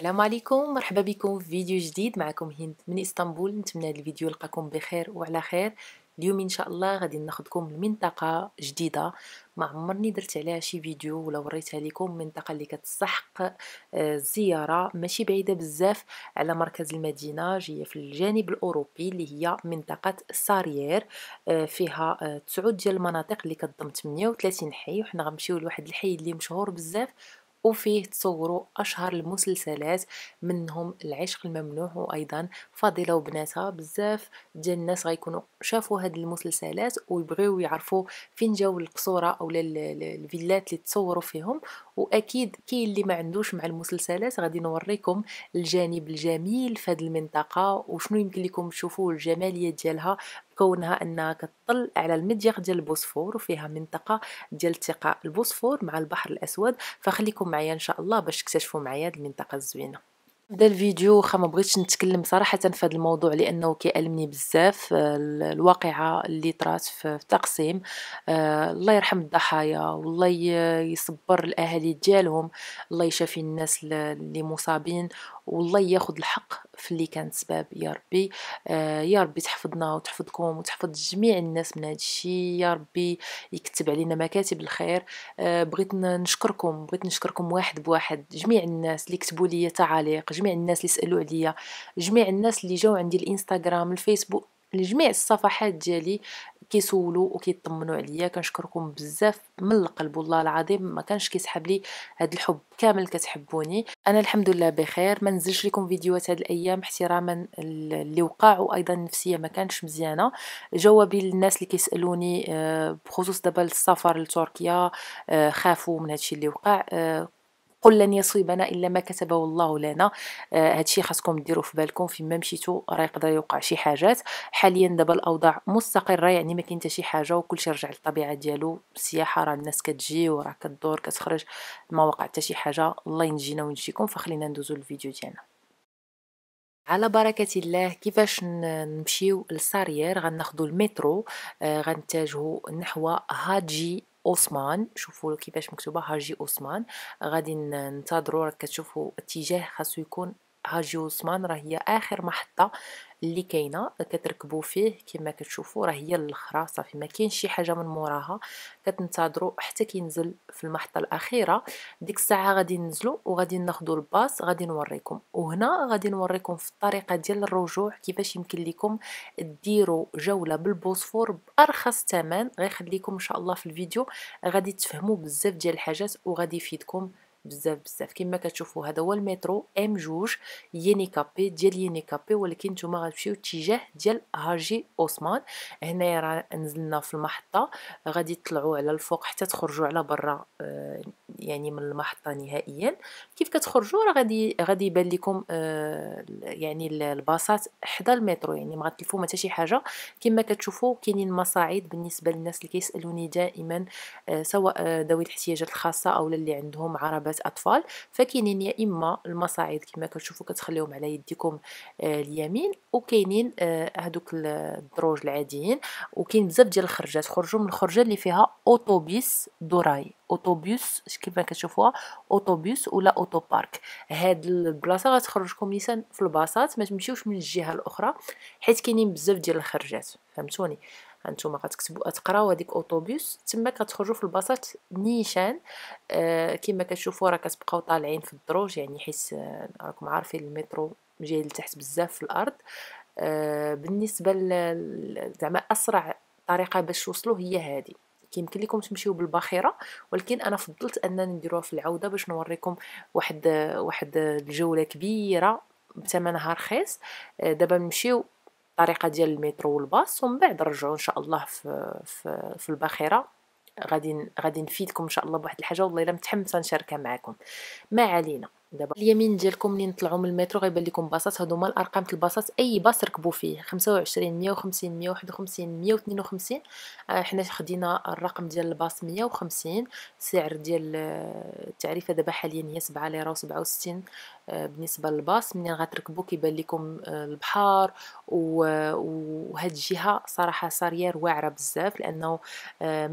السلام عليكم مرحبا بكم في فيديو جديد معكم هند من اسطنبول نتمنى الفيديو يلقاكم بخير وعلى خير اليوم ان شاء الله غادي ناخدكم لمنطقه جديده ما عمرني درت عليها شي فيديو ولا وريتها لكم منطقه اللي كتستحق الزياره آه، ماشي بعيده بزاف على مركز المدينه جايه في الجانب الاوروبي اللي هي منطقه ساريير آه، فيها آه، تسعود ديال المناطق اللي كتضم 38 حي وحنا غنمشيو لواحد الحي اللي مشهور بزاف وفيه تصوروا أشهر المسلسلات منهم العشق الممنوع وأيضا فاضلة وبناتها بزاف ديال الناس غيكونوا شافوا هاد المسلسلات ويبغيو يعرفوا فين جاو القصورة أو الفيلات اللي تصوروا فيهم وأكيد كاين اللي ما عندوش مع المسلسلات غادي نوريكم الجانب الجميل في هاد المنطقة وشنو يمكن لكم تشوفوا الجمالية ديالها كونها انها كتطل على المديغ ديال البوسفور وفيها منطقه ديال التقاء البوسفور مع البحر الاسود فخليكم معايا ان شاء الله باش تكتشفوا معايا هذه المنطقه الزوينه بدا الفيديو واخا ما بغيتش نتكلم صراحه في هذا الموضوع لانه كيألمني بزاف آه، الواقعه اللي طرات في التقسيم آه، الله يرحم الضحايا والله يصبر الاهالي ديالهم الله يشافي الناس اللي مصابين والله ياخذ الحق في اللي كانت سباب يا ربي آه، يا ربي تحفظنا وتحفظكم وتحفظ جميع الناس من هذا الشيء يا ربي يكتب علينا مكاتب الخير آه، بغيت نشكركم بغيت نشكركم واحد بواحد جميع الناس اللي كتبوا لي تعاليق جميع الناس اللي سالوا عليا جميع الناس اللي جاو عندي الانستغرام الفيسبوك لجميع الصفحات ديالي كيسولوا وكيطمنوا عليا كنشكركم بزاف من القلب والله العظيم ما كانش كيسحب لي هذا الحب كامل كتحبوني انا الحمد لله بخير ما نزلش لكم فيديوهات هاد الايام احتراما اللي وقع وايضا النفسيه ما كانش مزيانه جوابي للناس اللي كيسالوني آه، بخصوص دابا السفر لتركيا آه، خافوا من هادشي اللي وقع آه، قل لن يصيبنا الا ما كتبه الله لنا آه هادشي خاصكم ديروه في بالكم فيما مشيتو راه يقدر يوقع شي حاجات حاليا دابا الاوضاع مستقره يعني ما كاين حتى شي حاجه وكلشي رجع للطبيعه ديالو السياحه راه الناس كتجي وراه كدور كتخرج ما وقع حتى شي حاجه الله ينجينا وينجيكم فخلينا ندوزو للفيديو ديالنا على بركة الله كيفاش نمشيو للساريير غناخدو المترو آه غنتجهو نحو هاجي اوسمان شوفوا كيفاش مكتوبه هاجي اوسمان غادي ننتظروا راك كتشوفوا اتجاه خاصو يكون هاجي وصمان راه هي اخر محطه اللي كاينه كتركبوا فيه كما كتشوفوا راه هي الاخرى صافي ما كاين شي حاجه من موراها كتنتظروا حتى كينزل في المحطه الاخيره ديك الساعه غادي ننزلوا وغادي ناخذوا الباص غادي نوريكم وهنا غادي نوريكم في الطريقه ديال الرجوع كيفاش يمكن لكم ديروا جوله بالبوسفور بارخص ثمن غيخليكم ان شاء الله في الفيديو غادي تفهموا بزاف ديال الحاجات وغادي يفيدكم بزاف بزاف كما كتشوفوا هذا هو المترو ام جوج يني كابي ديال يني كابي ولكن نتوما غتمشيو اتجاه ديال هاجي اوسمان هنايا راه نزلنا في المحطه غادي تطلعوا على الفوق حتى تخرجوا على برا آه، يعني من المحطه نهائيا كيف كتخرجوا راه غادي غادي يبان لكم آه، يعني الباصات حدا المترو يعني ما غتلفوا ما شي حاجه كما كتشوفوا كاينين مصاعد بالنسبه للناس اللي كيسالوني دائما آه، سواء آه، ذوي الاحتياجات الخاصه او اللي عندهم عربات اطفال فكاينين يا اما المصاعد كما كتشوفوا كتخليهم على يديكم اليمين وكاينين هذوك الدروج العاديين وكاين بزاف ديال الخرجات خرجوا من الخرجه اللي فيها اوتوبيس دوراي اوتوبيس كيما كتشوفوها اوتوبيس ولا اوتو بارك هاد البلاصه غتخرجكم نيسان في الباصات ما تمشيوش من الجهه الاخرى حيت كاينين بزاف ديال الخرجات فهمتوني هانتوما غتكتبوا تقراو هذيك اوتوبيس تما كتخرجوا في الباصات نيشان آه كما كتشوفوا راه كتبقاو طالعين في الدروج يعني حيت آه راكم عارفين المترو جاي لتحت بزاف في الارض آه بالنسبه زعما اسرع طريقه باش توصلوا هي هذه كيمكن لكم تمشيو بالباخره ولكن انا فضلت انني نديروها في العوده باش نوريكم واحد واحد الجوله كبيره بثمنها رخيص آه، دابا نمشيو الطريقه ديال المترو والباص ومن بعد نرجعوا ان شاء الله في في, في الباخره غادي غادي نفيدكم ان شاء الله بواحد الحاجه والله الا متحمسه نشاركها معكم ما علينا دابا اليمين ديالكم منين طلعوا من المترو غيبان لكم باصات هادو هما الارقام ديال الباصات اي باص ركبوا فيه 25 150 151 152 حنا خدينا الرقم ديال الباص 150 السعر ديال آه، التعريفه دابا حاليا هي 7 ليره و67 بالنسبه للباص منين غتركبوا كيبان لكم آه، البحر آه، وهاد الجهه صراحه ساريه واعره بزاف لانه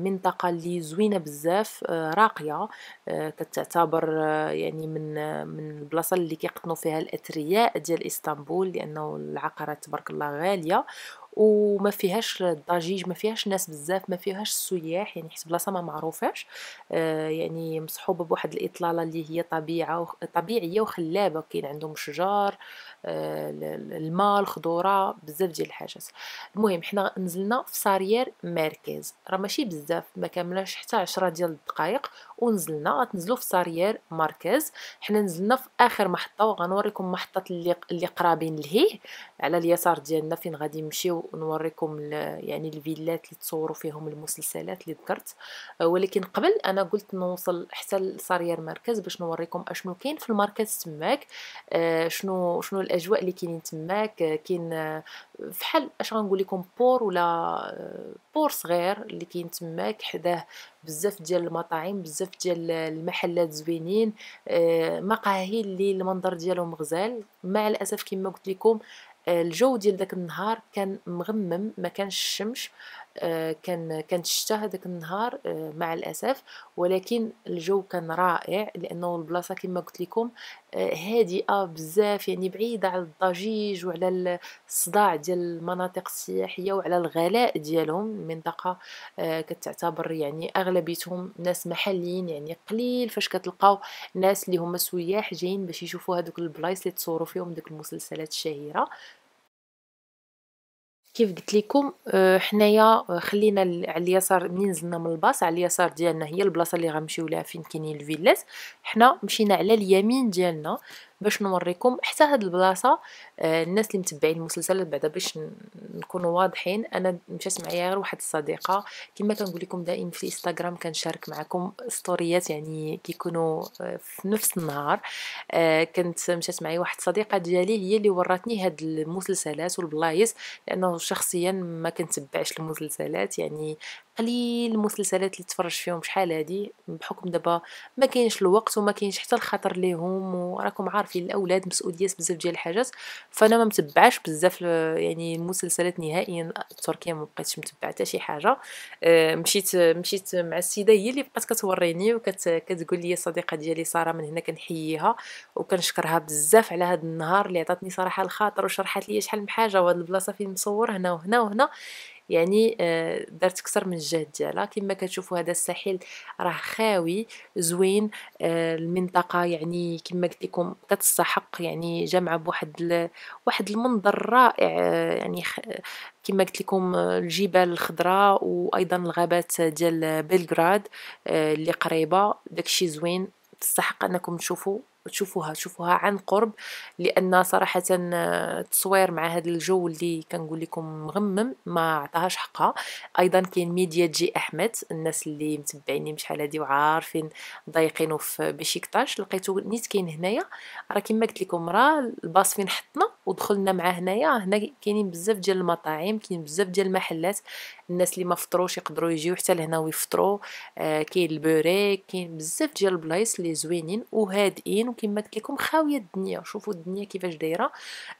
منطقه اللي زوينه بزاف راقيه كتعتبر يعني من من البلاصه اللي كيقطنوا فيها الاثرياء ديال اسطنبول لانه العقارات تبارك الله غاليه وما فيهاش الضجيج ما فيهاش ناس بزاف ما فيهاش السياح يعني حيت بلاصه ما معروفاش آه يعني مصحوبه بواحد الاطلاله اللي هي طبيعه طبيعيه وخلابه كاين عندهم شجار المال الخضوره بزاف ديال الحاجات المهم حنا نزلنا في ساريير مركز راه ماشي بزاف ما كاملاش حتى 10 ديال الدقائق ونزلنا غتنزلوا في ساريير مركز حنا نزلنا في اخر محطه وغنوريكم محطه اللي اللي قرابين لهيه على اليسار ديالنا فين غادي نمشيو ونوريكم يعني الفيلات اللي تصوروا فيهم المسلسلات اللي ذكرت ولكن قبل انا قلت نوصل حتى لساريير مركز باش نوريكم اشنو كاين في المركز تماك آه، شنو شنو الاجواء اللي كاينين تماك آه، كاين آه، فحال اش غنقول لكم بور ولا آه، بور صغير اللي كاين تماك حداه بزاف ديال المطاعم بزاف ديال المحلات زوينين مقاهي اللي المنظر ديالهم غزال مع الاسف كما قلت لكم الجو ديال داك النهار كان مغمم ما كانش الشمس آه، كان كان الشتاء هذاك النهار آه، مع الاسف ولكن الجو كان رائع لانه البلاصه كما قلت لكم آه، هادئه بزاف يعني بعيده على الضجيج وعلى الصداع ديال المناطق السياحيه وعلى الغلاء ديالهم منطقه كتعتبر يعني اغلبيتهم ناس محليين يعني قليل فاش كتلقاو ناس اللي هما سياح جايين باش يشوفوا هذوك البلايص اللي تصوروا فيهم ديك المسلسلات الشهيره كيف قلت لكم آه، حنايا آه، خلينا على اليسار منين نزلنا من الباص على اليسار ديالنا هي البلاصه اللي غنمشيو لها فين كاينين الفيلات حنا مشينا على اليمين ديالنا باش نوريكم حتى هاد البلاصه آه الناس اللي متبعين المسلسل بعدا باش نكونوا واضحين انا مشات معايا غير واحد الصديقه كما كنقول لكم دائما في الانستغرام كنشارك معكم ستوريات يعني كيكونوا آه، في نفس النهار آه كانت مشات معايا واحد الصديقه ديالي هي اللي وراتني هاد المسلسلات والبلايص لانه شخصيا ما كنتبعش المسلسلات يعني قليل المسلسلات اللي تفرج فيهم شحال هادي بحكم دابا ما كاينش الوقت وما كاينش حتى الخطر ليهم وراكم عارفين الاولاد مسؤوليات بزاف ديال الحاجات فانا ما متبعاش بزاف يعني المسلسلات نهائيا التركيه ما بقيتش متبعه حتى شي حاجه آه، مشيت مشيت مع السيده هي اللي بقات كتوريني وكتقول لي الصديقه ديالي ساره من هنا كنحييها وكنشكرها بزاف على هذا النهار اللي عطاتني صراحه الخاطر وشرحت لي شحال من حاجه وهاد البلاصه فين مصور هنا وهنا وهنا يعني آه، درت اكثر من الجهد ديالها كما كتشوفوا هذا الساحل راه خاوي زوين آه، المنطقه يعني كما قلت لكم كتستحق يعني جامعه بواحد واحد المنظر رائع آه، يعني كما قلت لكم الجبال الخضراء وايضا الغابات ديال بلغراد اللي قريبه داكشي زوين تستحق انكم تشوفوا تشوفوها تشوفوها عن قرب لان صراحه التصوير مع هذا الجو اللي كنقول لكم مغمم ما عطاهاش حقها ايضا كاين ميديا جي احمد الناس اللي متبعيني بشحال هادي وعارفين ضايقينو في بشيكطاش لقيتو نيت كاين هنايا راه كما قلت لكم راه الباص فين حطنا ودخلنا معاه هنايا هنا كاينين بزاف ديال المطاعم كاين بزاف ديال المحلات الناس اللي ما فطروش يقدروا يجيو حتى لهنا ويفطروا آه كاين البوري كاين بزاف ديال البلايص اللي زوينين وهادئين وكما قلت لكم خاويه الدنيا شوفوا الدنيا كيفاش دايره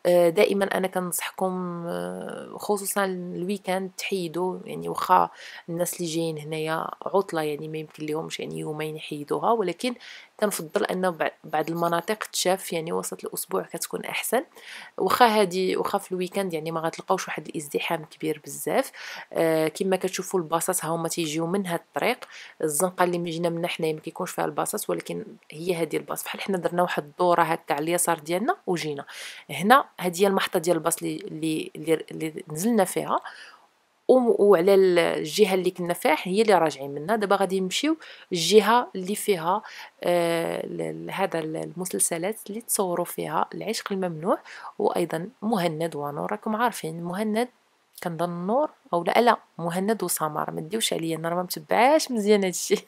آه دائما انا كنصحكم آه خصوصا الويكاند تحيدوا يعني واخا الناس اللي جايين هنايا عطله يعني ما يمكن لهمش يعني يومين يحيدوها ولكن كنفضل انه بعض المناطق تشاف يعني وسط الاسبوع كتكون احسن واخا هادي واخا في الويكاند يعني ما غتلقاوش واحد الازدحام كبير بزاف آه كما كتشوفوا الباصات ها هما تيجيو من هاد الطريق الزنقه اللي مجينا منها حنايا ما كيكونش فيها الباصات ولكن هي هادي الباص بحال حنا درنا واحد الدوره هكا على اليسار ديالنا وجينا هنا هادي هي المحطه ديال الباص اللي اللي, اللي نزلنا فيها وعلى الجهه اللي كنا فيها هي اللي راجعين منها دابا غادي نمشيو الجهه اللي فيها آه هذا المسلسلات اللي تصوروا فيها العشق الممنوع وايضا مهند ونور راكم عارفين مهند كنظن نور او لا لا مهند وسمر ما ديوش عليا انا راه ما متبعاش مزيان هادشي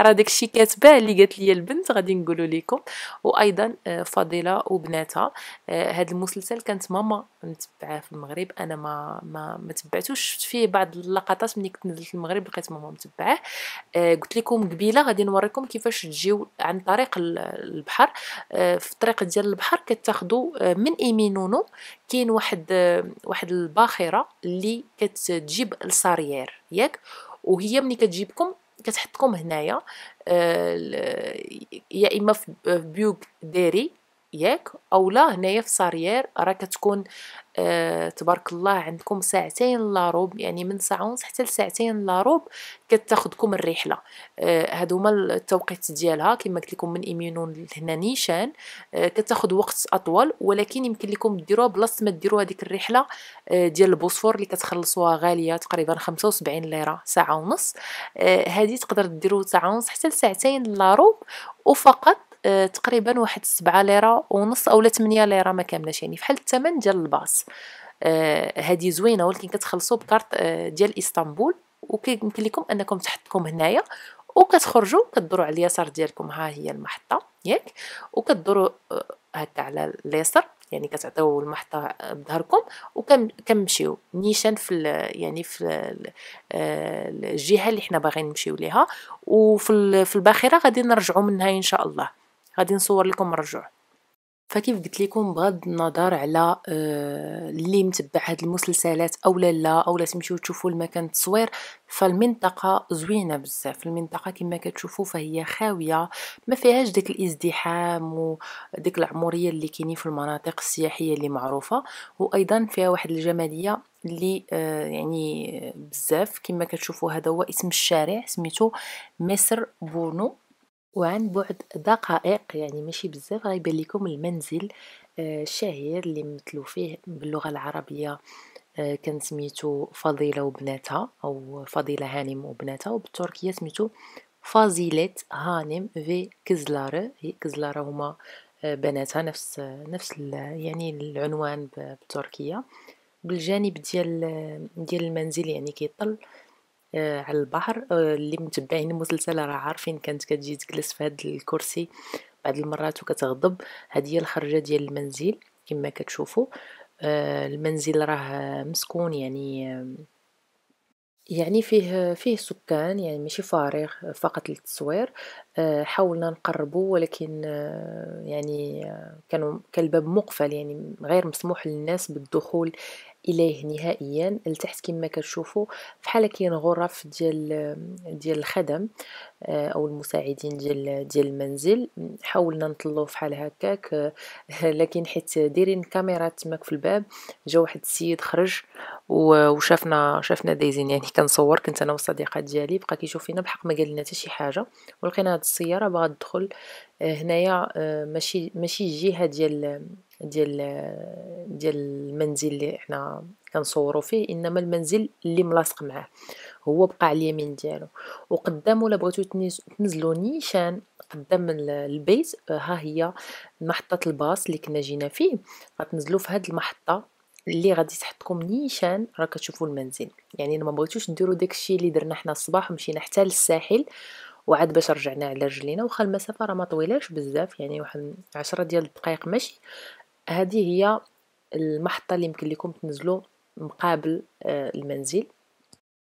راه داكشي كاتباه اللي قالت لي البنت غادي نقولوا لكم وايضا آه، فضيله وبناتها آه، هاد المسلسل كانت ماما متبعاه في المغرب انا ما ما, ما تبعتوش شفت فيه بعض اللقطات ملي كنت نزلت المغرب لقيت ماما متبعاه آه، قلت لكم قبيله غادي نوريكم كيفاش تجيو عن طريق البحر في الطريق ديال البحر كتاخذوا من ايمينونو كاين واحد واحد الباخره اللي كتجيب الساريير ياك وهي ملي كتجيبكم كتحطكم هنايا آه، يا اما في بيوك ديري ياك او لا هنايا في ساريير راه كتكون آه تبارك الله عندكم ساعتين لا روب يعني من ساعه ونص حتى لساعتين لا روب كتاخذكم الرحله آه هادوما التوقيت ديالها كما قلت لكم من ايمينون لهنا نيشان آه كتاخذ وقت اطول ولكن يمكن لكم ديروها بلاصه ما ديروا هذيك الرحله آه ديال البوسفور اللي كتخلصوها غاليه تقريبا 75 ليره ساعه ونص آه تقدر ديروا ساعه ونص حتى لساعتين لا روب وفقط آه، تقريبا واحد سبعة ليرة ونص اولا 8 ليرة ما كاملاش يعني فحال الثمن ديال الباص هذه آه، زوينه ولكن كتخلصوا بكارت آه، ديال اسطنبول وكيمكن لكم انكم تحطكم هنايا وكتخرجوا كدوروا على اليسار ديالكم ها هي المحطه ياك وكدوروا هكا على اليسار يعني كتعطيو المحطه بظهركم وكنمشيو نيشان في يعني في الجهه اللي حنا باغيين نمشيو ليها وفي الباخره غادي نرجعوا منها ان شاء الله غادي نصور لكم الرجوع فكيف قلت لكم بغض النظر على آه، اللي متبع هاد المسلسلات او لا لا او لا تمشيو تشوفوا المكان التصوير فالمنطقه زوينه بزاف المنطقه كما كتشوفوا فهي خاويه ما فيهاش داك الازدحام وديك العموريه اللي كاينين في المناطق السياحيه اللي معروفه وايضا فيها واحد الجماليه اللي آه، يعني بزاف كما كتشوفوا هذا هو اسم الشارع سميتو مصر بونو وعن بعد دقائق يعني ماشي بزاف غيبان لكم المنزل آه، الشهير اللي مثلو فيه باللغه العربيه آه، كان سميتو فضيله وبناتها او فضيله هانم وبناتها وبالتركيه سميتو فازيلت هانم في كزلارة هي كزلارة هما آه، بناتها نفس نفس يعني العنوان بالتركية بالجانب ديال ديال المنزل يعني كيطل آه، على البحر آه، اللي متبعين المسلسل راه عارفين كانت كتجي تجلس في هذا الكرسي بعض المرات وكتغضب هذه هي الخرجه ديال المنزل كما كتشوفوا آه، المنزل راه مسكون يعني يعني فيه فيه سكان يعني ماشي فارغ فقط للتصوير حاولنا نقربه ولكن يعني كانوا كان الباب مقفل يعني غير مسموح للناس بالدخول اليه نهائيا لتحت كما كتشوفوا بحال كاين غرف ديال ديال الخدم آه، او المساعدين ديال ديال المنزل حاولنا نطلو بحال هكاك آه، لكن حيت دايرين كاميرات تماك في الباب جا واحد السيد خرج وشافنا شافنا دايزين يعني كنصور كنت انا والصديقه ديالي بقى كيشوف فينا بحق ما قال لنا حتى شي حاجه ولقينا هاد السياره باغا تدخل آه، هنايا ماشي ماشي الجهه ديال ديال ديال المنزل اللي احنا كنصوروا فيه انما المنزل اللي ملاصق معاه هو بقى على اليمين ديالو وقدام الا بغيتو تنزلوا نيشان قدام البيت ها هي محطه الباص اللي كنا جينا فيه غتنزلوا في هاد المحطه اللي غادي تحطكم نيشان راه كتشوفوا المنزل يعني ما بغيتوش ديروا داكشي اللي درنا حنا الصباح مشينا حتى للساحل وعاد باش رجعنا على رجلينا وخا المسافه راه ما طويلاش بزاف يعني واحد 10 ديال الدقائق ماشي هذه هي المحطة اللي يمكن لكم تنزلوا مقابل آه، المنزل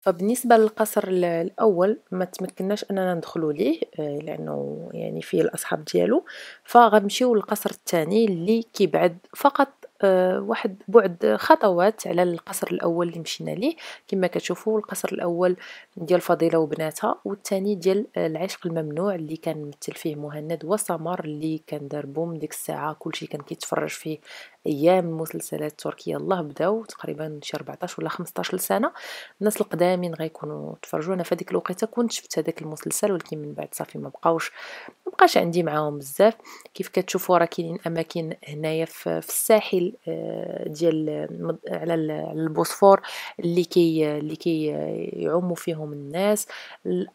فبالنسبة للقصر الأول ما تمكناش أننا ندخلوا ليه آه، لأنه يعني فيه الأصحاب ديالو فغنمشيو للقصر الثاني اللي كيبعد فقط آه، واحد بعد خطوات على القصر الأول اللي مشينا ليه كما كتشوفوا القصر الأول ديال فضيله وبناتها والثاني ديال آه، العشق الممنوع اللي كان مثل فيه مهند وسمر اللي كان دار بوم ديك الساعه كلشي كان كيتفرج فيه ايام المسلسلات التركيه الله بداو تقريبا شي 14 ولا 15 سنه الناس القدامين غيكونوا تفرجوا انا في الوقيته كنت شفت هذاك المسلسل ولكن من بعد صافي ما بقاوش ما بقاش عندي معاهم بزاف كيف كتشوفوا راه كاينين اماكن هنايا في الساحل آه، ديال آه، على البوسفور اللي كي اللي كيعوموا فيهم فيهم الناس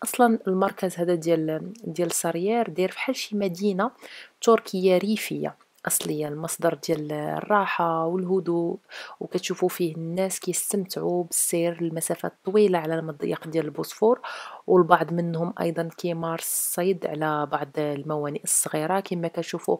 اصلا المركز هذا ديال ديال سارير داير فحال شي مدينه تركيه ريفيه اصليا المصدر ديال الراحه والهدوء وكتشوفوا فيه الناس كيستمتعوا بالسير لمسافات طويله على المضيق ديال البوسفور والبعض منهم ايضا كيمارس الصيد على بعض الموانئ الصغيره كما كتشوفوا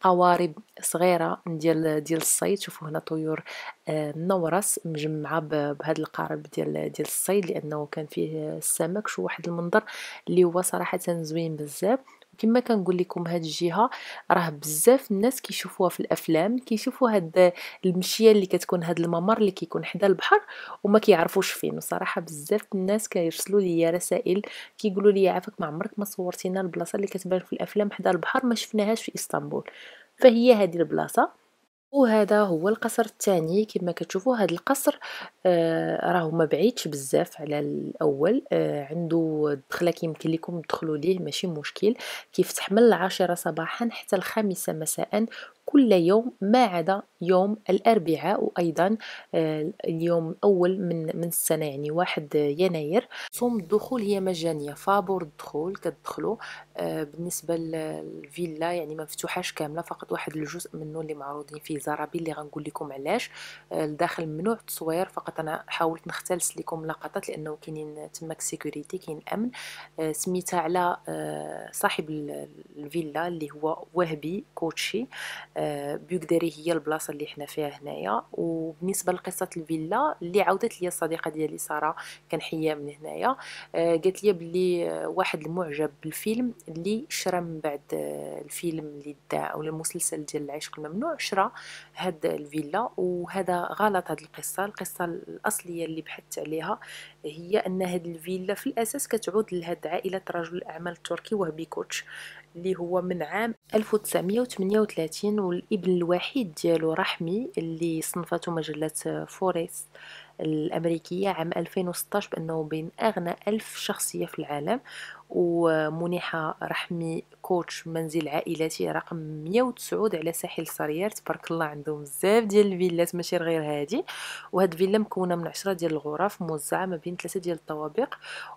قوارب صغيره ديال ديال الصيد شوفوا هنا طيور النورس آه، مجمعه بهاد القارب ديال ديال الصيد لانه كان فيه آه، السمك شو واحد المنظر اللي هو صراحه زوين بزاف كما كنقول لكم هاد الجهه راه بزاف الناس كيشوفوها في الافلام كيشوفوا هاد المشيه اللي كتكون هاد الممر اللي كيكون حدا البحر وما كيعرفوش فين وصراحه بزاف الناس كيرسلوا ليا رسائل كيقولوا لي عافاك ما عمرك ما صورتينا البلاصه اللي كتبان في الافلام حدا البحر ما شفناهاش في اسطنبول فهي هذه البلاصه وهذا هو القصر الثاني كما كتشوفوا هذا القصر آه راه ما بعيدش بزاف على الاول آه عنده دخله كيمكن لكم تدخلوا ليه ماشي مشكل كيفتح من العاشره صباحا حتى الخامسه مساء كل يوم ما عدا يوم الأربعاء وأيضا آه، اليوم الأول من من السنة يعني واحد يناير ثم الدخول هي مجانية فابور الدخول كتدخلوا آه، بالنسبة للفيلا يعني ما مفتوحاش كاملة فقط واحد الجزء منه اللي معروضين فيه زرابيل اللي غنقول لكم علاش الداخل آه، ممنوع التصوير فقط أنا حاولت نختلس لكم لقطات لأنه كاينين تماك سيكوريتي كاين أمن سميتها على صاحب الفيلا اللي هو وهبي كوتشي آه، بوك داري هي البلاصه اللي حنا فيها هنايا وبالنسبه لقصه الفيلا اللي عاودت لي الصديقه ديالي ساره كنحيا من هنايا آه، قالت لي بلي آه، واحد المعجب بالفيلم اللي شرى من بعد الفيلم اللي دا او المسلسل ديال العشق الممنوع شرى هاد الفيلا وهذا غلط هاد القصه القصه الاصليه اللي بحثت عليها هي ان هاد الفيلا في الاساس كتعود لهاد عائله رجل الاعمال التركي وهبي كوتش اللي هو من عام 1938 والابن الوحيد ديالو رحمي اللي صنفته مجلة فوريس الأمريكية عام 2016 بأنه بين أغنى ألف شخصية في العالم ومنحة رحمي كوتش منزل عائلتي رقم 109 على ساحل صريار تبارك الله عندهم بزاف ديال الفيلات ماشي غير هادي وهاد الفيلا مكونه من 10 ديال الغرف موزعه ما بين ثلاثه ديال الطوابق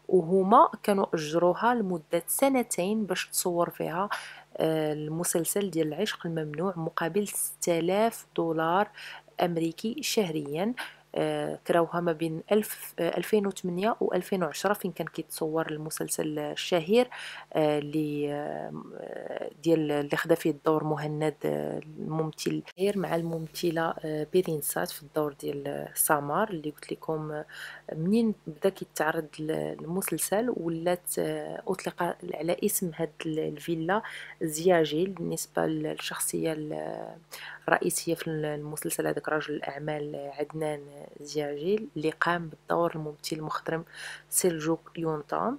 وهما كانوا اجروها لمده سنتين باش تصور فيها آه، المسلسل ديال العشق الممنوع مقابل 6000 دولار امريكي شهريا كراوها آه، ما بين 1000 2008 آه، و 2010 فين كان كيتصور المسلسل الشهير اللي آه، ديال اللي خدا فيه الدور مهند الممثل مع الممثله بيرين سات في الدور ديال سامار اللي قلت لكم منين بدا كيتعرض المسلسل ولات آه، اطلق على اسم هاد الفيلا زياجيل بالنسبه للشخصيه الرئيسيه في المسلسل هذاك رجل الاعمال عدنان زياجيل اللي قام بالدور الممثل المخضرم سيرجو آه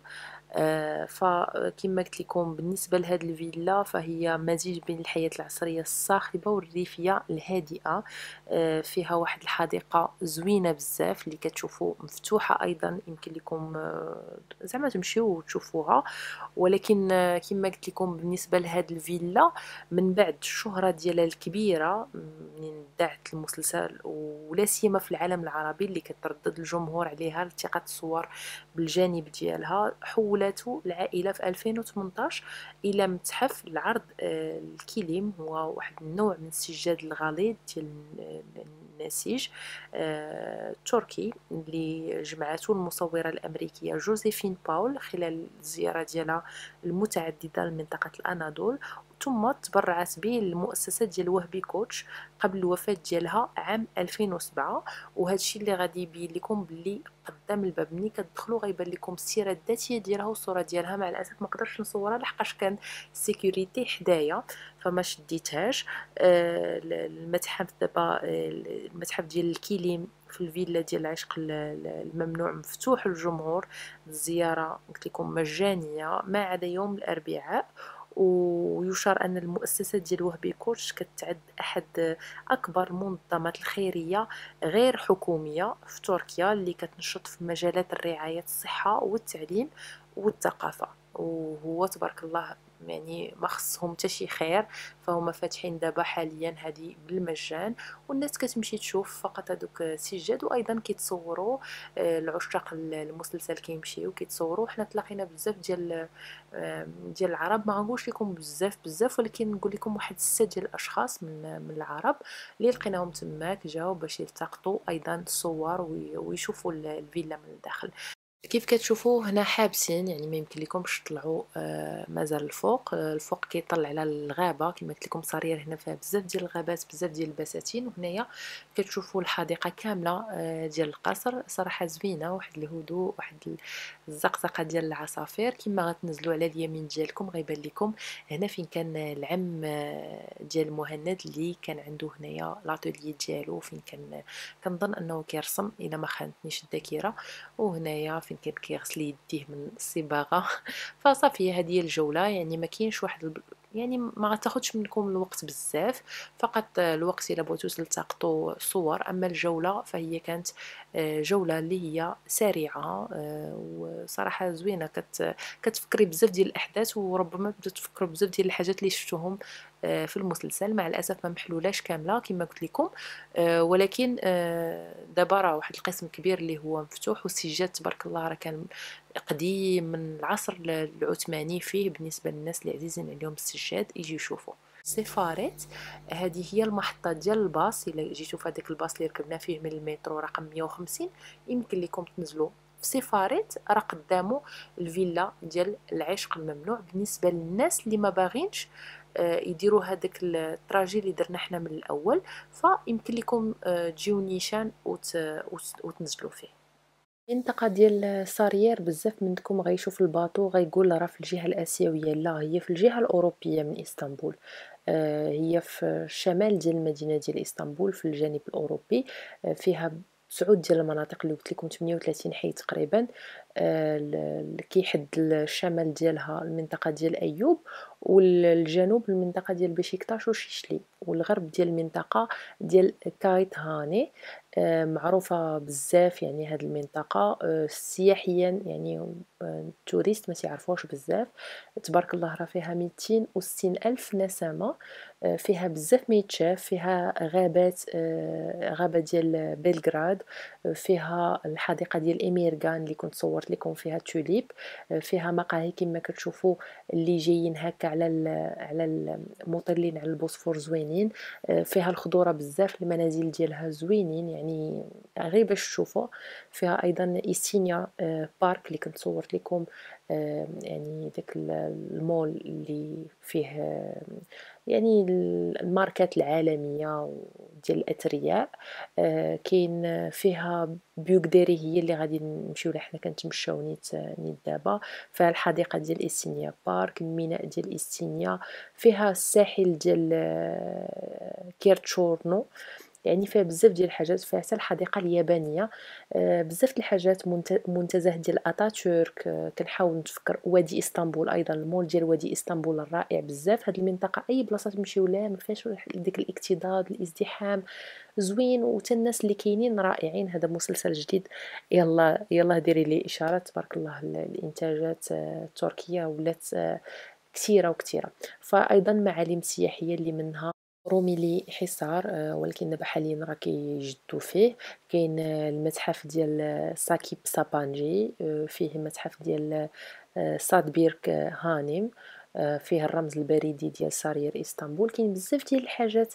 آه، فكما قلت لكم بالنسبه لهاد الفيلا فهي مزيج بين الحياه العصريه الصاخبه والريفيه الهادئه آه، فيها واحد الحديقه زوينه بزاف اللي كتشوفوا مفتوحه ايضا يمكن لكم آه، زعما تمشيو وتشوفوها ولكن كما قلت لكم بالنسبه لهاد الفيلا من بعد الشهره ديالها الكبيره من دعت المسلسل ولا سيما في العالم العربي اللي كتردد الجمهور عليها لتقاط الصور بالجانب ديالها حول رحلة العائلة في 2018 إلى متحف العرض آه، الكليم هو واحد النوع من السجاد الغليظ ديال النسيج التركي آه، اللي جمعته المصورة الأمريكية جوزيفين باول خلال الزيارة ديالها المتعددة لمنطقة الأناضول ثم تبرعت به المؤسسة ديال وهبي كوتش قبل الوفاة ديالها عام 2007 وهذا الشيء اللي غادي يبين لكم باللي قدام الباب ملي كتدخلوا غيبان لكم السيره الذاتيه ديالها والصوره ديالها مع الاسف ما قدرتش نصورها لحقاش كان السيكوريتي حدايا فما شديتهاش آه المتحف دابا آه، المتحف ديال الكيليم في الفيلا ديال العشق الممنوع مفتوح للجمهور الزياره قلت لكم مجانيه ما عدا يوم الاربعاء ويشار ان المؤسسه ديال وهبي كورش كتعد احد اكبر منظمات الخيريه غير حكوميه في تركيا اللي كتنشط في مجالات الرعايه الصحه والتعليم والثقافه وهو تبارك الله يعني ما خصهم حتى شي خير فهما فاتحين دابا حاليا هذه بالمجان والناس كتمشي تشوف فقط هذوك السجاد وايضا كيتصوروا آه، العشاق المسلسل كيمشيو كيتصوروا حنا تلاقينا بزاف ديال آه، ديال العرب ما نقولش لكم بزاف بزاف ولكن نقول لكم واحد سته ديال الاشخاص من من العرب اللي لقيناهم تماك جاو باش يلتقطوا ايضا صور ويشوفوا الفيلا من الداخل كيف كتشوفوا هنا حابسين يعني ما يمكن لكمش تطلعوا آه، مازال الفوق آه، الفوق كيطلع على الغابه كما قلت لكم صرير هنا فيها بزاف ديال الغابات بزاف ديال البساتين وهنايا كتشوفوا الحديقه كامله آه، ديال القصر صراحه زوينه واحد الهدوء واحد الزقزقه ديال العصافير كما غتنزلوا على اليمين ديالكم غيبان لكم هنا فين كان العم ديال مهند اللي كان عنده هنايا لاتولي ديالو فين كان كنظن انه كيرسم الا ما خانتنيش الذاكره وهنايا في ممكن كان كيغسل يديه من الصباغه فصافي هذه الجوله يعني ما كاينش واحد يعني ما تاخدش منكم الوقت بزاف فقط آه، الوقت الى بغيتو تلتقطوا صور اما الجوله فهي كانت آه، جوله اللي هي سريعه آه، وصراحه زوينه كت كتفكري بزاف ديال الاحداث وربما تبدا تفكروا بزاف ديال الحاجات اللي شفتوهم في المسلسل مع الاسف ما محلولاش كامله كما قلت لكم ولكن دابا راه واحد القسم كبير اللي هو مفتوح والسجاد تبارك الله راه كان قديم من العصر العثماني فيه بالنسبه للناس اللي عزيزين عليهم السجاد يجي يشوفوا سفارات هذه هي المحطه ديال الباص الا جيتو في هذاك الباص اللي ركبنا فيه من المترو رقم 150 يمكن لكم تنزلوا في سفارات راه قدامو الفيلا ديال العشق الممنوع بالنسبه للناس اللي ما باغينش آه، يديروا هذاك التراجي اللي درنا حنا من الاول فيمكن لكم آه، تجيو نيشان وتنزلوا فيه المنطقة ديال الصرير بزاف منكم غيشوف الباطو غيقول راه في الجهة الآسيوية لا هي في الجهة الأوروبية من إسطنبول آه، هي في الشمال ديال المدينة ديال إسطنبول في الجانب الأوروبي آه، فيها تسعود ديال المناطق اللي قلت لكم 38 حي تقريبا آه، كيحد الشمال ديالها المنطقه ديال ايوب والجنوب المنطقه ديال بشكتاش وشيشلي والغرب ديال المنطقه ديال كايت هاني آه، معروفه بزاف يعني هاد المنطقه آه، سياحيا يعني التوريست آه، ما تعرفوش بزاف تبارك الله راه فيها ميتين وستين الف نسمه فيها بزاف ما يتشاف فيها غابات آه، غابة ديال بلغراد آه، فيها الحديقة ديال إميرغان اللي كنت صورت لكم فيها توليب آه، فيها مقاهي كما كتشوفوا اللي جايين هكا على ال على المطلين على البوسفور زوينين فيها الخضوره بزاف المنازل ديالها زوينين يعني غير باش تشوفوا فيها ايضا ايسينيا بارك اللي كنت صورت لكم يعني داك المول اللي فيه يعني الماركات العالميه ديال الاثرياء آه كاين فيها بيوك ديري هي اللي غادي نمشيو حنا كنتمشاو نيت نيت دابا فيها الحديقه ديال استينيا بارك الميناء ديال استينيا فيها الساحل ديال آه، كيرتشورنو يعني فيها بزاف ديال الحاجات فيها حتى الحديقه اليابانيه آه، بزاف الحاجات منتزه ديال اتاتورك آه، كنحاول نتفكر وادي اسطنبول ايضا المول ديال وادي اسطنبول الرائع بزاف هاد المنطقه اي بلاصه تمشيو لها ما فيهاش ديك الاكتضاد الازدحام زوين و الناس اللي كاينين رائعين هذا مسلسل جديد يلا يلا ديري لي اشاره تبارك الله الانتاجات التركيه آه، ولات كثيره وكثيره فايضا معالم سياحيه اللي منها روميلي حصار آه، ولكن دابا حاليا راه كيجدو فيه كاين آه، المتحف ديال آه، ساكي بسابانجي فيه متحف ديال سادبيرك هانم فيه الرمز البريدي ديال سارير اسطنبول كاين بزاف ديال الحاجات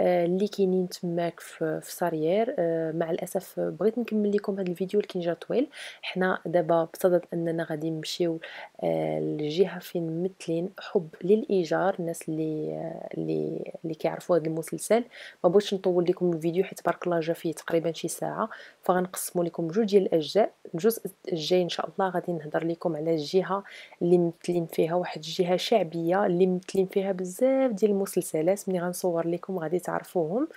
آه، اللي كاينين تماك في سارير آه، مع الاسف بغيت نكمل لكم هذا الفيديو كان جا طويل حنا دابا بصدد اننا غادي نمشيو للجهه آه، فين ممثلين حب للايجار الناس اللي اللي اللي كيعرفوا هذا المسلسل ما بغيتش نطول لكم الفيديو حيت تبارك الله جا فيه تقريبا شي ساعه فغنقسموا لكم جوج ديال الاجزاء الجزء الجاي ان شاء الله غادي نهضر لكم على الجهه اللي ممثلين فيها واحد الجهه شعبيه اللي ممثلين فيها بزاف ديال المسلسلات ملي غنصور لكم غادي تعرفوهم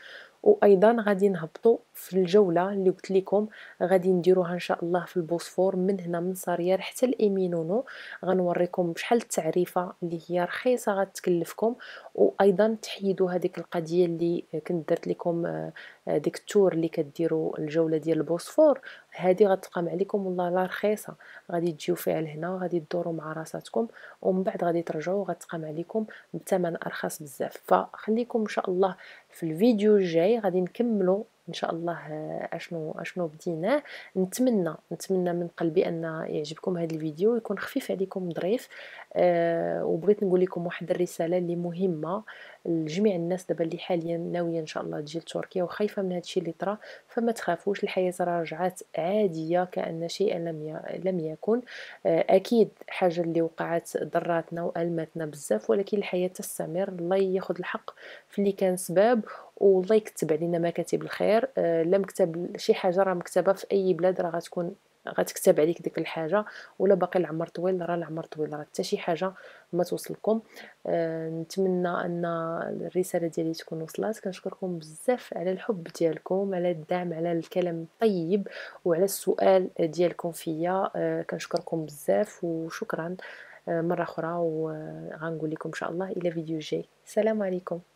وايضا غادي نهبطوا في الجوله اللي قلت لكم غادي نديروها ان شاء الله في البوسفور من هنا من صريار حتى الايمينونو غنوريكم بشحال التعريفه اللي هي رخيصه غتكلفكم وايضا تحيدوا هذيك القضيه اللي كنت درت لكم آه، آه، ديك التور اللي كديروا الجوله ديال البوسفور هذه غتقام عليكم والله لا رخيصه غادي تجيو فيها لهنا غادي تدوروا مع راساتكم ومن بعد غادي ترجعوا غتقام عليكم بثمن ارخص بزاف فخليكم ان شاء الله في الفيديو الجاي غادي نكملوا ان شاء الله آه، اشنو اشنو بدينا نتمنى نتمنى من قلبي ان يعجبكم هذا الفيديو يكون خفيف عليكم ظريف أه وبغيت نقول لكم واحد الرساله اللي مهمه لجميع الناس دابا اللي حاليا ناويه ان شاء الله تجي لتركيا وخايفه من هذا الشيء اللي طرا فما تخافوش الحياه رجعت عاديه كان شيئا لم لم يكن أه اكيد حاجه اللي وقعت ضراتنا والمتنا بزاف ولكن الحياه تستمر الله ياخذ الحق في اللي كان سباب والله يكتب علينا مكاتب الخير آه، لا مكتب شي حاجه راه مكتبه في اي بلاد راه غتكون غتكتب عليك ديك الحاجه ولا باقي العمر طويل راه العمر طويل راه حتى شي حاجه ما توصلكم أه نتمنى ان الرساله ديالي تكون وصلت كنشكركم بزاف على الحب ديالكم على الدعم على الكلام الطيب وعلى السؤال ديالكم فيا أه كنشكركم بزاف وشكرا أه مره اخرى وغنقول لكم ان شاء الله الى فيديو جاي السلام عليكم